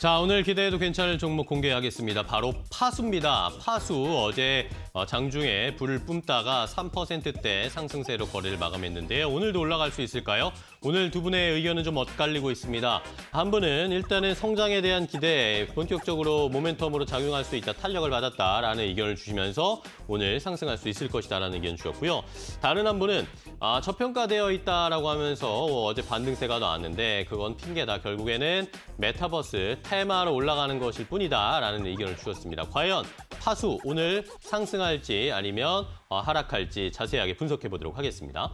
자, 오늘 기대해도 괜찮을 종목 공개하겠습니다. 바로 파수입니다. 파수 어제 어, 장중에 불을 뿜다가 3%대 상승세로 거래를 마감했는데요. 오늘도 올라갈 수 있을까요? 오늘 두 분의 의견은 좀 엇갈리고 있습니다. 한 분은 일단은 성장에 대한 기대 본격적으로 모멘텀으로 작용할 수 있다, 탄력을 받았다라는 의견을 주시면서 오늘 상승할 수 있을 것이다라는 의견 주셨고요. 다른 한 분은 아, 저평가되어 있다라고 하면서 어제 반등세가 나왔는데 그건 핑계다. 결국에는 메타버스 테마로 올라가는 것일 뿐이다라는 의견을 주셨습니다. 과연 파수 오늘 상승할지 아니면 어, 하락할지 자세하게 분석해 보도록 하겠습니다.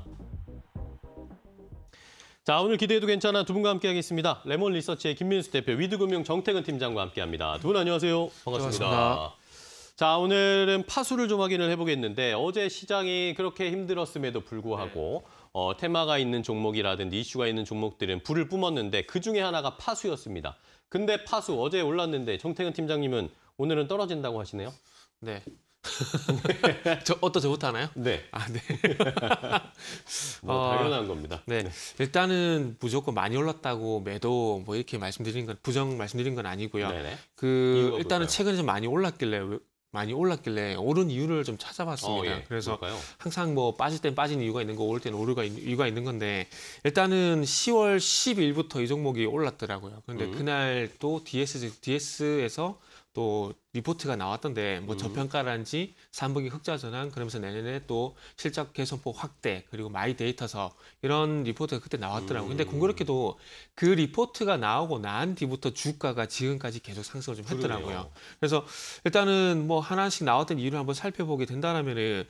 자, 오늘 기대해도 괜찮아 두 분과 함께하겠습니다. 레몬 리서치의 김민수 대표, 위드금융 정태근 팀장과 함께합니다. 두 분 안녕하세요. 반갑습니다. 반갑습니다. 자, 오늘은 파수를 좀 확인을 해보겠는데 어제 시장이 그렇게 힘들었음에도 불구하고 네. 어, 테마가 있는 종목이라든지 이슈가 있는 종목들은 불을 뿜었는데 그중에 하나가 파수였습니다. 근데 파수 어제 올랐는데 정태근 팀장님은 오늘은 떨어진다고 하시네요. 네, 저 어떠 저부터 하나요? 네. 아 네. 뭐 어, 당연한 어, 겁니다. 네. 네. 일단은 무조건 많이 올랐다고 매도 뭐 이렇게 말씀드린 건 부정 말씀드린 건 아니고요. 네네. 그 일단은 볼까요? 최근에 좀 많이 올랐길래 많이 올랐길래 오른 이유를 좀 찾아봤습니다. 어, 예. 그래서 그까요 항상 뭐 빠질 땐 빠진 이유가 있는 거, 오를 땐 오르가 이유가 있는 건데 일단은 10월 10일부터 이 종목이 올랐더라고요. 근데 음. 그날 또 DS DS에서 또 리포트가 나왔던데 뭐 음. 저평가란지 삼분기 흑자 전환 그러면서 내년에 또 실적 개선폭 확대 그리고 마이 데이터서 이런 리포트가 그때 나왔더라고요. 근데 음. 공교롭게도 그 리포트가 나오고 난 뒤부터 주가가 지금까지 계속 상승을 좀 했더라고요. 그러네요. 그래서 일단은 뭐 하나씩 나왔던 이유를 한번 살펴보게 된다라면은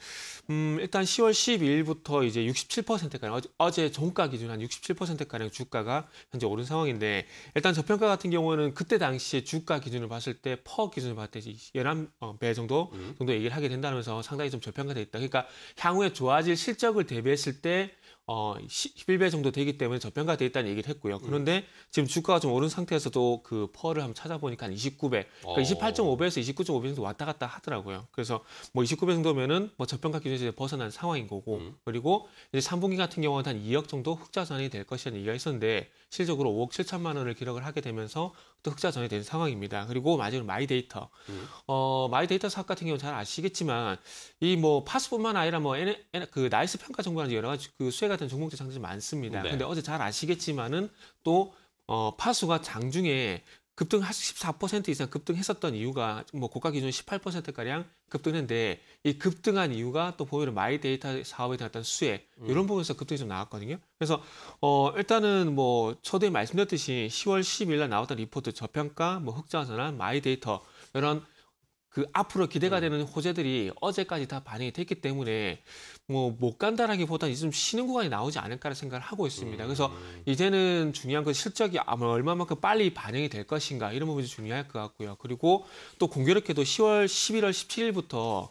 음 일단 10월 12일부터 이제 6 7까지 어제 종가 기준 한 67%가량 주가가 현재 오른 상황인데 일단 저평가 같은 경우는 그때 당시에 주가 기준을 봤을 때 퍼기준을 봤을 때 11배 정도 음. 정도 얘기를 하게 된다면서 상당히 좀 저평가돼 있다. 그러니까 향후에 좋아질 실적을 대비했을 때 어, 11배 정도 되기 때문에 저평가되어 있다는 얘기를 했고요. 음. 그런데 지금 주가가 좀 오른 상태에서도 그 퍼를 한번 찾아보니까 한 29배, 그러니까 28.5배에서 어. 29.5배 정도 왔다 갔다 하더라고요. 그래서 뭐 29배 정도면은 뭐 저평가 기준에서 벗어난 상황인 거고, 음. 그리고 이제 3분기 같은 경우는 한 2억 정도 흑자전이 될 것이라는 얘기가 있었는데 실적으로 5억 7천만 원을 기록을 하게 되면서 또 흑자전이 된 상황입니다. 그리고 마지막으로 마이데이터, 음. 어 마이데이터 사업 같은 경우 는잘 아시겠지만 이 뭐 파스뿐만 아니라 뭐그 나이스 평가 정보라는 여러 가지 그 수혜가 같은 종목적 상승이 많습니다. 네. 근데 어제 잘 아시겠지만은 또 어, 파수가 장중에 급등 14% 이상 급등했었던 이유가 뭐 고가 기준 18%가량 급등했는데 이 급등한 이유가 또 보면 마이 데이터 사업에 대한 수혜 음. 이런 부분에서 급등이 좀 나왔거든요. 그래서 어 일단은 뭐 초대에 말씀드렸듯이 10월 10일 날 나왔던 리포트 저평가 뭐 흑자선언 마이 데이터 이런 그 앞으로 기대가 네. 되는 호재들이 어제까지 다 반영이 됐기 때문에 뭐 못 간다라기보다는 좀 쉬는 구간이 나오지 않을까라는 생각을 하고 있습니다. 음. 그래서 이제는 중요한 건 실적이 아마 얼마만큼 빨리 반영이 될 것인가 이런 부분이 중요할 것 같고요. 그리고 또 공교롭게도 10월 11월 17일부터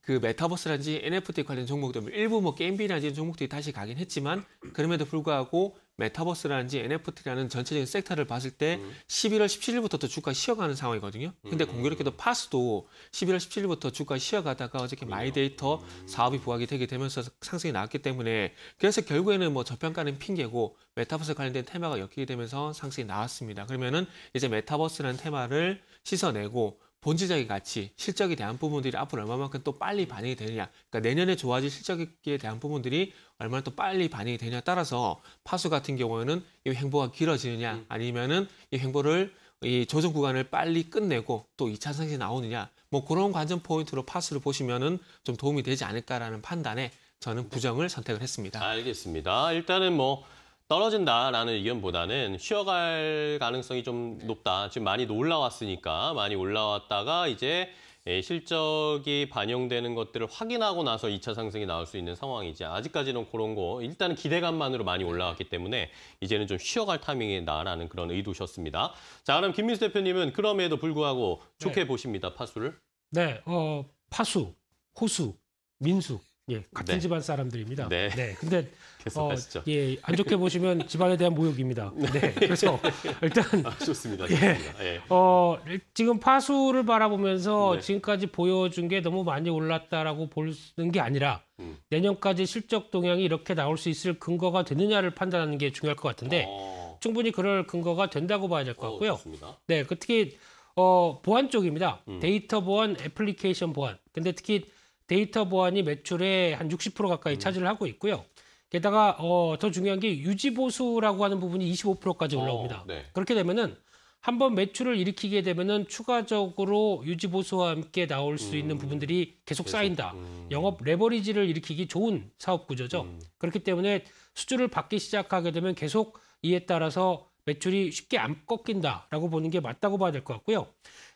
그 메타버스라든지 NFT 관련 종목들 뭐 일부 뭐 게임비라든지 종목들이 다시 가긴 했지만 그럼에도 불구하고 메타버스라는지 NFT라는 전체적인 섹터를 봤을 때 음. 11월 17일부터 주가 쉬어가는 상황이거든요. 근데 음. 공교롭게도 파스도 11월 17일부터 주가 쉬어가다가 어저께 마이데이터 음. 사업이 부각이 되게 되면서 상승이 나왔기 때문에 그래서 결국에는 뭐 저평가는 핑계고 메타버스 관련된 테마가 엮이게 되면서 상승이 나왔습니다. 그러면은 이제 메타버스라는 테마를 씻어내고 본질적인 가치, 실적에 대한 부분들이 앞으로 얼마만큼 또 빨리 반응이 되느냐, 그러니까 내년에 좋아질 실적에 대한 부분들이 얼마나 또 빨리 반응이 되느냐에 따라서 파수 같은 경우에는 이 행보가 길어지느냐, 음. 아니면은 이 행보를 이 조정 구간을 빨리 끝내고 또 2차 상승이 나오느냐, 뭐 그런 관전 포인트로 파수를 보시면은 좀 도움이 되지 않을까라는 판단에 저는 네. 부정을 선택을 했습니다. 알겠습니다. 일단은 뭐 떨어진다라는 의견보다는 쉬어갈 가능성이 좀 높다. 지금 많이 올라왔으니까 많이 올라왔다가 이제 예, 실적이 반영되는 것들을 확인하고 나서 2차 상승이 나올 수 있는 상황이지 아직까지는 그런 거 일단은 기대감만으로 많이 올라왔기 때문에 이제는 좀 쉬어갈 타이밍이다라는 그런 의도셨습니다. 자 그럼 김민수 대표님은 그럼에도 불구하고 네. 좋게 네. 보십니다 파수를? 네, 어 파수, 호수, 민수 예, 같은 네. 집안 사람들입니다. 네. 네. 근데 어, 예, 안 좋게 보시면 집안에 대한 모욕입니다. 네. 네 그래서 일단 아, 예, 좋습니다. 예, 어, 지금 파수를 바라보면서 네. 지금까지 보여준 게 너무 많이 올랐다라고 보는 게 아니라 음. 내년까지 실적 동향이 이렇게 나올 수 있을 근거가 되느냐를 판단하는 게 중요할 것 같은데 어. 충분히 그럴 근거가 된다고 봐야 될것 어, 같고요. 어, 좋습니다. 네, 그 특히 어, 보안 쪽입니다. 음. 데이터 보안, 애플리케이션 보안. 근데 특히 데이터 보안이 매출의 한 60% 가까이 음. 차지를 하고 있고요. 게다가 어, 더 중요한 게 유지 보수라고 하는 부분이 25%까지 어, 올라옵니다. 어, 네. 그렇게 되면은 한번 매출을 일으키게 되면은 추가적으로 유지 보수와 함께 나올 수 음, 있는 부분들이 계속, 계속 쌓인다. 음. 영업 레버리지를 일으키기 좋은 사업 구조죠. 음. 그렇기 때문에 수주를 받기 시작하게 되면 계속 이에 따라서 매출이 쉽게 안 꺾인다라고 보는 게 맞다고 봐야 될 것 같고요.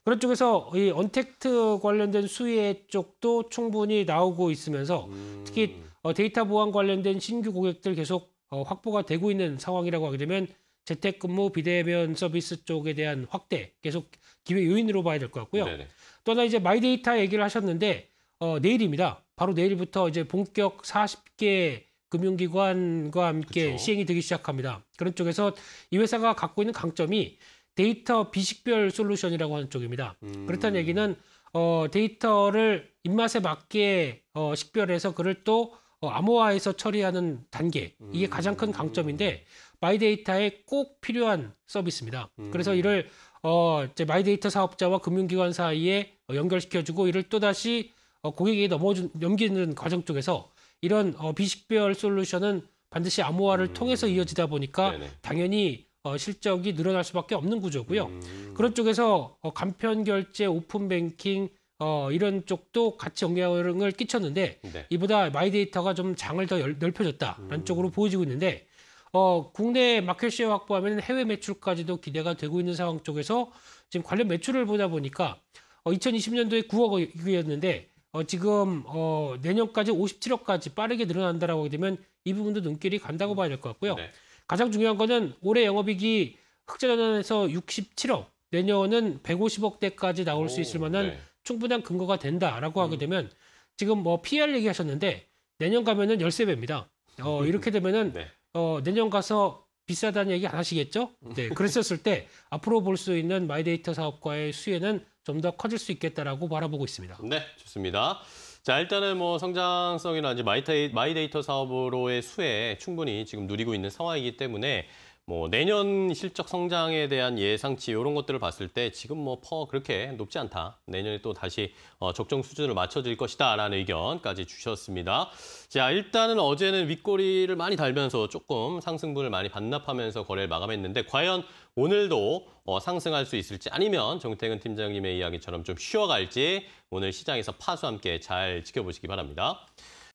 그런 쪽에서 이 언택트 관련된 수혜 쪽도 충분히 나오고 있으면서 음... 특히 어, 데이터 보안 관련된 신규 고객들 계속 어, 확보가 되고 있는 상황이라고 하게 되면 재택근무 비대면 서비스 쪽에 대한 확대 계속 기회 요인으로 봐야 될 것 같고요. 네네. 또 하나 이제 마이데이터 얘기를 하셨는데 어, 내일입니다. 바로 내일부터 이제 본격 40개 금융기관과 함께 그쵸. 시행이 되기 시작합니다. 그런 쪽에서 이 회사가 갖고 있는 강점이 데이터 비식별 솔루션이라고 하는 쪽입니다. 음. 그렇다는 얘기는 어, 데이터를 입맛에 맞게 어, 식별해서 그를 또 어, 암호화해서 처리하는 단계 이게 음. 가장 큰 강점인데 마이데이터에 꼭 필요한 서비스입니다. 음. 그래서 이를 어, 이제 마이데이터 사업자와 금융기관 사이에 어, 연결시켜주고 이를 또 다시 어, 고객에게 넘어 준 넘기는 과정 쪽에서 이런 어, 비식별 솔루션은 반드시 암호화를 음. 통해서 이어지다 보니까 네네. 당연히 어, 실적이 늘어날 수밖에 없는 구조고요. 음. 그런 쪽에서 어, 간편 결제, 오픈 뱅킹 어, 이런 쪽도 같이 영향을 끼쳤는데 네. 이보다 마이데이터가 좀 장을 더 열, 넓혀졌다라는 음. 쪽으로 보여지고 있는데 어, 국내 마켓쉐어 확보하면 해외 매출까지도 기대가 되고 있는 상황 쪽에서 지금 관련 매출을 보다 보니까 어, 2020년도에 9억이었는데 어, 지금 어, 내년까지 57억까지 빠르게 늘어난다라고 하게 되면 이 부분도 눈길이 간다고 봐야 될 것 같고요. 네. 가장 중요한 거는 올해 영업이익이 흑자 전환에서 67억, 내년은 150억대까지 나올 오, 수 있을 만한 네. 충분한 근거가 된다라고 음. 하게 되면 지금 뭐 PL 얘기하셨는데 내년 가면은 13배입니다. 어, 음. 이렇게 되면은 네. 어, 내년 가서 비싸다는 얘기 안 하시겠죠? 네, 그랬었을 때 앞으로 볼 수 있는 마이데이터 사업과의 수혜는 좀더 커질 수 있겠다라고 바라보고 있습니다. 네, 좋습니다. 자, 일단은 뭐 성장성이나 이제 마이데이터 사업으로의 수혜 충분히 지금 누리고 있는 상황이기 때문에 뭐 내년 실적 성장에 대한 예상치 이런 것들을 봤을 때 지금 뭐 퍼 그렇게 높지 않다. 내년에 또 다시 어, 적정 수준을 맞춰질 것이다라는 의견까지 주셨습니다. 자 일단은 어제는 윗꼬리를 많이 달면서 조금 상승분을 많이 반납하면서 거래를 마감했는데 과연 오늘도 어, 상승할 수 있을지 아니면 정태근 팀장님의 이야기처럼 좀 쉬어갈지 오늘 시장에서 파수 함께 잘 지켜보시기 바랍니다.